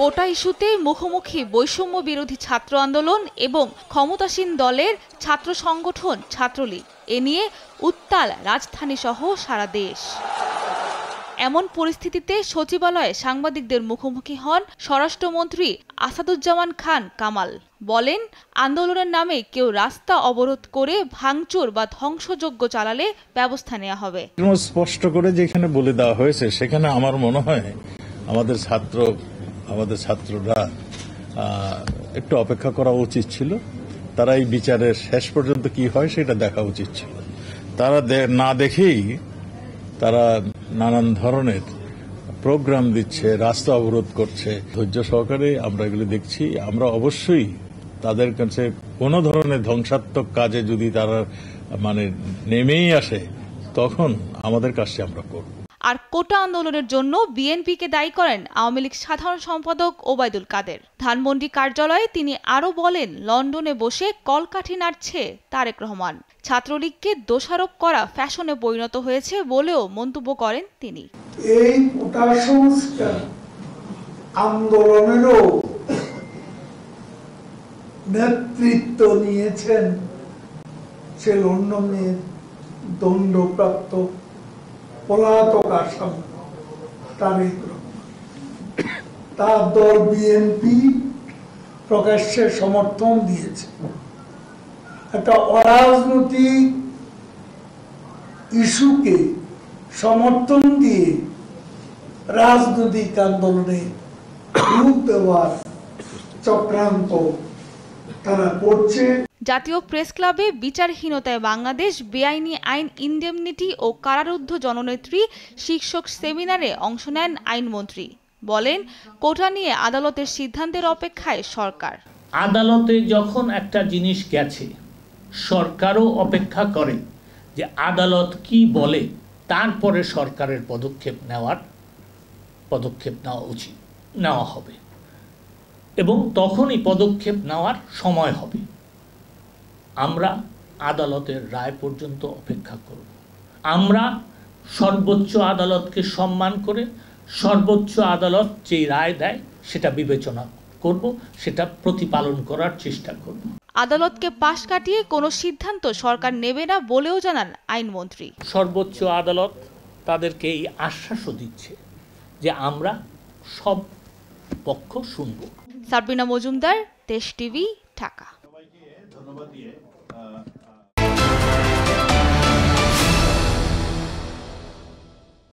কোটা ইস্যুতে মুখোমুখি বৈষম্য বিরোধী ছাত্র আন্দোলন এবং ক্ষমতাসীন দলের ছাত্র সংগঠন ছাত্রলীগ এ নিয়ে উত্তাল রাজধানী সহ সারা দেশ এমন পরিস্থিতিতে সচিবালয়ে সাংবাদিকদের মুখোমুখি হন স্বরাষ্ট্রমন্ত্রী আসাদুজ্জামান খান কামাল বলেন আন্দোলনের নামে কেউ রাস্তা অবরোধ করে ভাঙচুর বা ধ্বংসযোগ্য চালালে ব্যবস্থা নেওয়া হবে স্পষ্ট করে যেখানে বলে দেওয়া হয়েছে সেখানে আমার মনে হয় আমাদের ছাত্র আমাদের ছাত্ররা একটু অপেক্ষা করা উচিত ছিল তারা এই বিচারের শেষ পর্যন্ত কি হয় সেটা দেখা উচিত ছিল তারা না দেখেই তারা নানান ধরনের প্রোগ্রাম দিচ্ছে রাস্তা অবরোধ করছে ধৈর্য সহকারে আমরা এগুলি দেখছি আমরা অবশ্যই তাদের কাছে কোনো ধরনের ধ্বংসাত্মক কাজে যদি তারা মানে নেমেই আসে তখন আমাদের কাছে আমরা করব আর কোটা আন্দোলনের জন্য বিএনপিকে দায়ী করেন আওয়ামী লীগ সাধারণ সম্পাদক ওবায়দুল কাদের ধানমন্ডি কার্যালয়ে তিনি আরও বলেন লন্ডনে বসে কলকাঠি নাড়ছে তারেক রহমান ছাত্রলীগকে দোষারোপ করা ফ্যাশনে পরিণত হয়েছে বলেও মন্তব্য করেন তিনি এই কোটা সংস্কার আন্দোলনেরও নেতৃত্ব নিয়েছেন সে লন্ডনের দণ্ডপ্রাপ্ত পলাতক আসাম তারেক তার দল বিএনপি প্রকাশ্যে সমর্থন দিয়েছে একটা অরাজনৈতিক ইস্যুকে সমর্থন দিয়ে রাজনৈতিক আন্দোলনে রূপ দেওয়ার চক্রান্ত তারা করছে জাতীয় প্রেস ক্লাবে বিচারহীনতায় বাংলাদেশ বেআইনি আইন ইনডেমনিটি ও কারারুদ্ধ জননেত্রী শিক্ষক সেমিনারে অংশ নেন আইনমন্ত্রী বলেন কোটা নিয়ে আদালতের সিদ্ধান্তের অপেক্ষায় সরকার আদালতে যখন একটা জিনিস গেছে সরকারও অপেক্ষা করে যে আদালত কি বলে তারপরে সরকারের পদক্ষেপ নেওয়ার পদক্ষেপ নেওয়া উচিত নেওয়া হবে এবং তখনই পদক্ষেপ নেওয়ার সময় হবে আমরা আদালতের রায় পর্যন্ত অপেক্ষা করব আমরা সর্বোচ্চ আদালতকে সম্মান করে সর্বোচ্চ আদালত যেই রায় দেয় সেটা বিবেচনা করব সেটা প্রতিপালন করার চেষ্টা করব আদালতকে পাশ কাটিয়ে কোনো সিদ্ধান্ত সরকার নেবে না বলেও জানান আইনমন্ত্রী সর্বোচ্চ আদালত তাদেরকে এই আশ্বাসও দিচ্ছে যে আমরা সব পক্ষ শুনবো সাবিনা মজুমদার দেশ টিভি ঢাকা